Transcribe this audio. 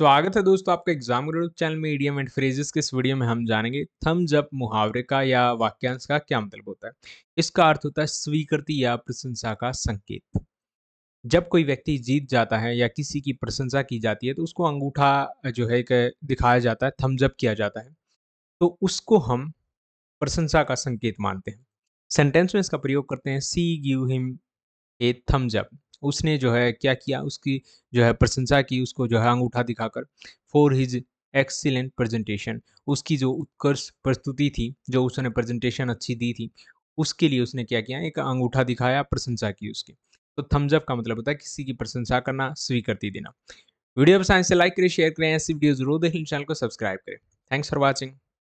स्वागत है दोस्तों आपका एग्जाम चैनल में एंड फ्रेजेस के इस वीडियो में हम जानेंगे थम्स अप मुहावरे का या वाक्यांश का क्या मतलब होता है इसका अर्थ होता है स्वीकृति या प्रशंसा का संकेत जब कोई व्यक्ति जीत जाता है या किसी की प्रशंसा की जाती है तो उसको अंगूठा जो है दिखाया जाता है थम्स किया जाता है तो उसको हम प्रशंसा का संकेत मानते हैं सेंटेंस में इसका प्रयोग करते हैं see give him a thumbs up उसने जो है क्या किया उसकी जो है प्रशंसा की उसको जो है अंगूठा दिखाकर फॉर हिज एक्सीलेंट प्रेजेंटेशन उसकी जो उत्कर्ष प्रस्तुति थी जो उसने प्रेजेंटेशन अच्छी दी थी उसके लिए उसने क्या किया एक अंगूठा दिखाया प्रशंसा की उसकी तो थम्स अप का मतलब होता है किसी की प्रशंसा करना स्वीकृति देना वीडियो पसंद से लाइक तो करें शेयर करें ऐसी वीडियो जरूर देखें चैनल को सब्सक्राइब करें थैंक्स फॉर वॉचिंग